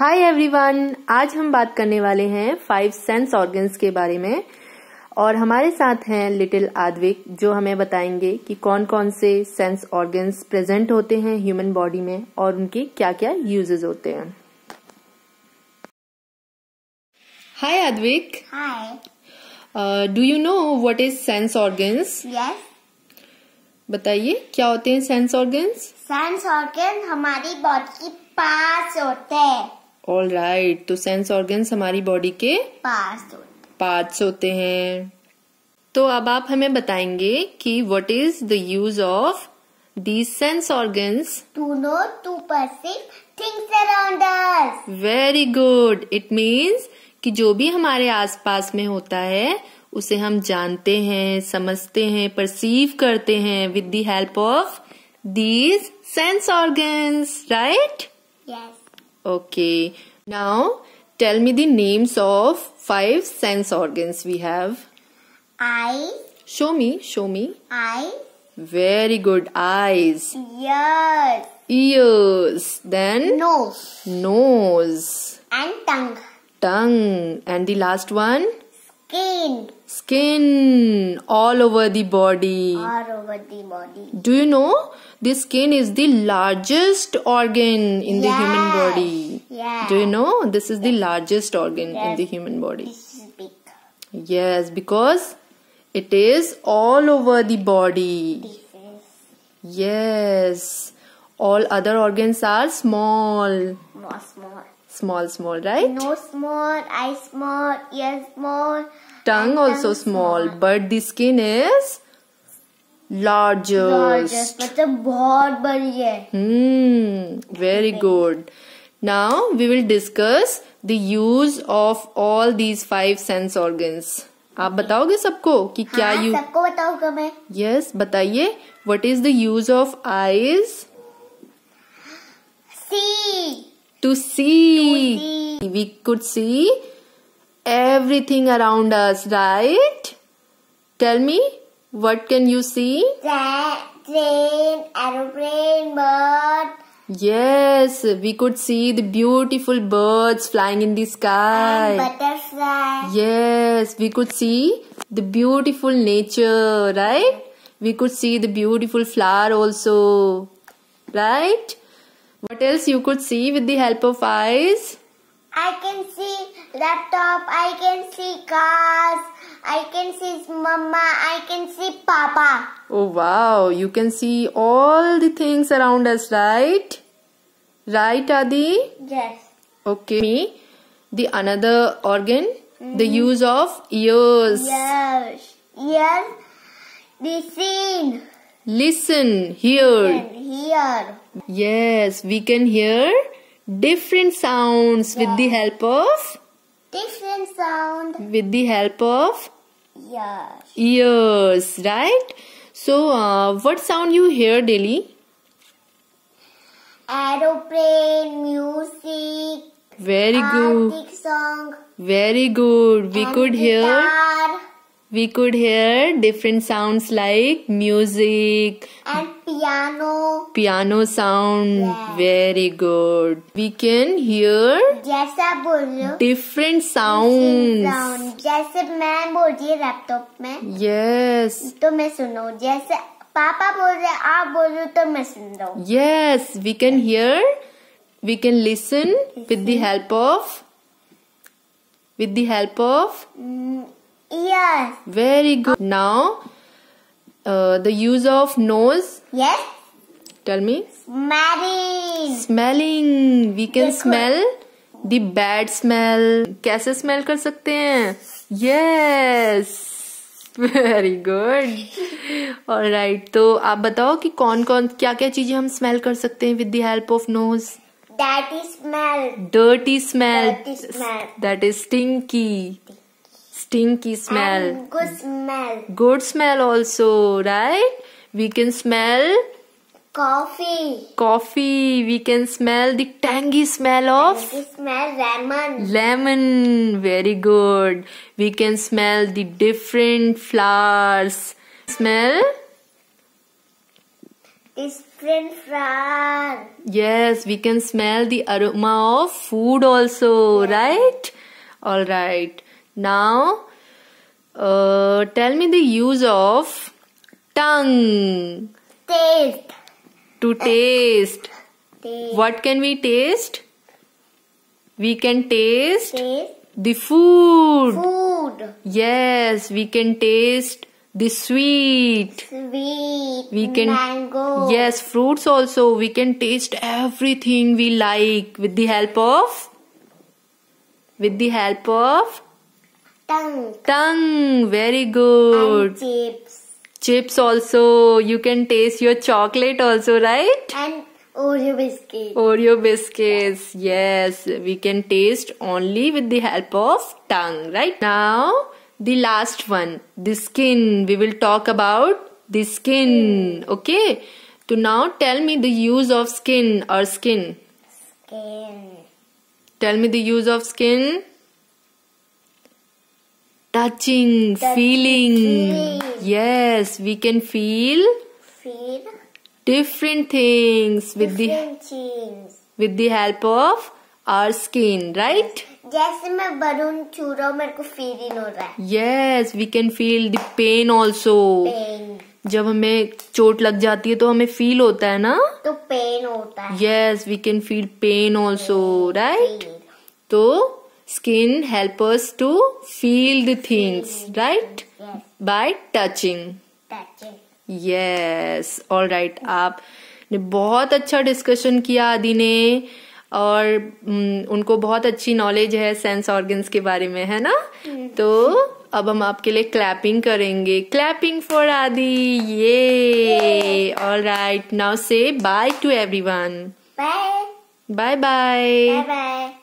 Hi everyone आज हम बात करने वाले हैं फाइव सेंस ऑर्गन्स के बारे में और हमारे साथ हैं लिटिल आदविक जो हमें बताएंगे कि कौन कौन से सेंस ऑर्गन्स प्रेजेंट होते हैं ह्यूमन बॉडी में और उनके क्या क्या यूजेस होते हैं hi Aadvik hi do you know what is sense organs yes बताइए क्या होते हैं सेंस ऑर्गन्स सेंस ऑर्गन हमारी बॉडी के पास होते हैं ऑल राइट तो सेंस ऑर्गन्स हमारी बॉडी के पार्ट पार्ट्स होते हैं तो अब आप हमें बताएंगे कि what is the use of the sense organ to know to perceive things around us very good it कि जो भी हमारे आसपास में होता है उसे हम जानते हैं समझते हैं परसीव करते हैं with the help of these sense organs right yes Okay. Now tell me the names of five sense organs we have. Eye. Show me, show me. Eye. Very good. Eyes. Ears. Ears. Then? Nose. Nose. And tongue. Tongue. And the last one? Skin. Skin all over the body. All over the body. Do you know the skin is the largest organ in yes. the human body? Yeah. Do you know this is the largest organ yes. in the human body? This is big. Yes, because it is all over the body. This is. Yes. All other organs are small. small, small. Small, small, right? No small, eyes small, ears small. Tongue also tongue small, small, but the skin is largest. Largest, but बहुत बड़ी है. Hmm, very good. Now we will discuss the use of all these five sense organs. आप बताओगे सबको कि हाँ, क्या you सबको बताऊंगा मैं यस बताइए what is the use of eyes see To see. to see. We could see everything around us, right? Tell me, what can you see? Train, aeroplane, bird. Yes, we could see the beautiful birds flying in the sky. And butterfly. Yes, we could see the beautiful nature, right? We could see the beautiful flower also, right? What else you could see with the help of eyes? I can see laptop, I can see cars, I can see mama, I can see papa. Oh wow, you can see all the things around us, right? Right, Adi? Yes. Okay. Me, the another organ, mm -hmm. the mm-hmm. use of ears. Yes. Ears, the scene. Listen, hear. hear. Yes, we can hear different sounds yes. with the help of different sound with the help of ears. Ears, right? So, uh, what sound you hear daily? Aeroplane music. Very good. Song. Very good. We could hear. We could hear different sounds like music and piano. Piano sound. Very good. We can hear different sounds. Yes. Yes, we can hear. We can listen, listen. with the help of with the help of mm. Ears. Very good. Now, uh, the use of nose. Yes. Tell me. Smelling. Smelling. We can Look. smell the bad smell. कैसे smell कर सकते हैं? Yes. Very good और right तो आप बताओ कि कौन कौन क्या क्या चीजें हम स्मेल कर सकते हैं with the help of nose dirty smell dirty smell that is stinky stinky smell and good smell good smell also right we can smell coffee coffee we can smell the tangy smell of tangy smell lemon lemon very good we can smell the different flowers smell different flower yes we can smell the aroma of food also yeah. right all right now, uh, tell me the use of tongue. Taste. To taste. taste. What can we taste? We can taste, taste. the food. Food. Yes, we can taste the sweet. Sweet. We can mango. Yes, fruits also. We can taste everything we like with the help of with the help of Tongue. Tongue. Very good. And chips. Chips also. You can taste your chocolate also, right? And Oreo biscuits. Oreo biscuits. Yes. We can taste only with the help of tongue, right? Now, the last one. The skin. We will talk about the skin. Okay. So now tell me the use of skin or skin. Skin. Tell me the use of skin. touching, touching feeling. feeling. Yes, we can feel, feel different things with different the things. with the help of our skin, right? जैसे मैं balloon छू रहा हूँ मेरे को feeling हो रहा है yes we can feel the pain also जब हमें चोट लग जाती है तो हमें फील होता है ना तो पेन होता है yes we can feel pain also right तो Skin help us to feel the things, right? Yes. By touching. Touching. Yes. All right. आपने बहुत अच्छा डिस्कशन किया आदि ने और उनको बहुत अच्छी नॉलेज है सेंस ऑर्गन्स के बारे में है ना तो अब हम आपके लिए क्लैपिंग करेंगे क्लैपिंग फॉर आदि ये all right now say bye to everyone bye bye bye